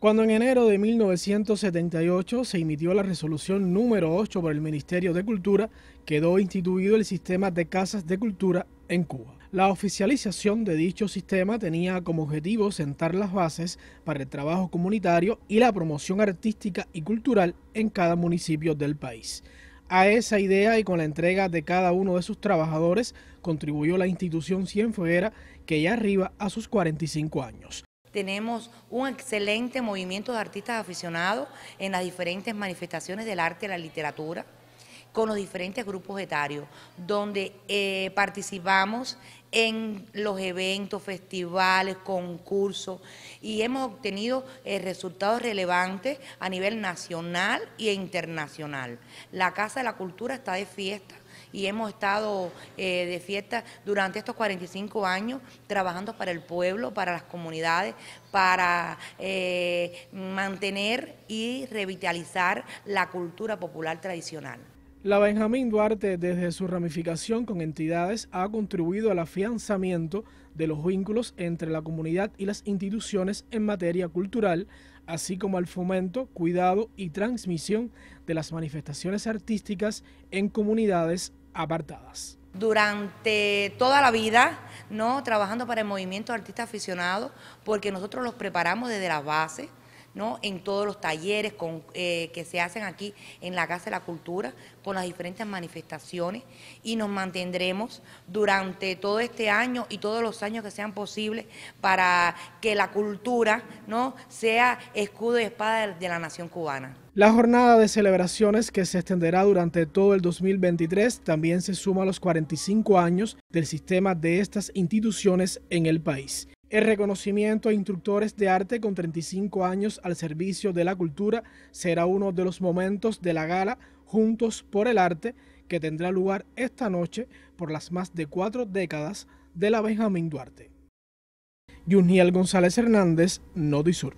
Cuando en enero de 1978 se emitió la resolución número 8 por el Ministerio de Cultura, quedó instituido el sistema de casas de cultura en Cuba. La oficialización de dicho sistema tenía como objetivo sentar las bases para el trabajo comunitario y la promoción artística y cultural en cada municipio del país. A esa idea y con la entrega de cada uno de sus trabajadores contribuyó la institución cienfuera que ya arriba a sus 45 años. Tenemos un excelente movimiento de artistas aficionados en las diferentes manifestaciones del arte y la literatura con los diferentes grupos etarios, donde eh, participamos en los eventos, festivales, concursos y hemos obtenido eh, resultados relevantes a nivel nacional e internacional. La Casa de la Cultura está de fiesta y hemos estado eh, de fiesta durante estos 45 años trabajando para el pueblo, para las comunidades, para eh, mantener y revitalizar la cultura popular tradicional. La Benjamín Duarte, desde su ramificación con entidades, ha contribuido al afianzamiento de los vínculos entre la comunidad y las instituciones en materia cultural, así como al fomento, cuidado y transmisión de las manifestaciones artísticas en comunidades apartadas. Durante toda la vida, ¿no? trabajando para el movimiento artista aficionado, porque nosotros los preparamos desde la base, en todos los talleres eh, que se hacen aquí en la Casa de la Cultura, con las diferentes manifestaciones, y nos mantendremos durante todo este año y todos los años que sean posibles para que la cultura ¿no? sea escudo y espada de la nación cubana. La jornada de celebraciones que se extenderá durante todo el 2023 también se suma a los 45 años del sistema de estas instituciones en el país. El reconocimiento a instructores de arte con 35 años al servicio de la cultura será uno de los momentos de la gala Juntos por el Arte que tendrá lugar esta noche por las más de cuatro décadas de la Benjamín Duarte. Juniel González Hernández, Nodisur.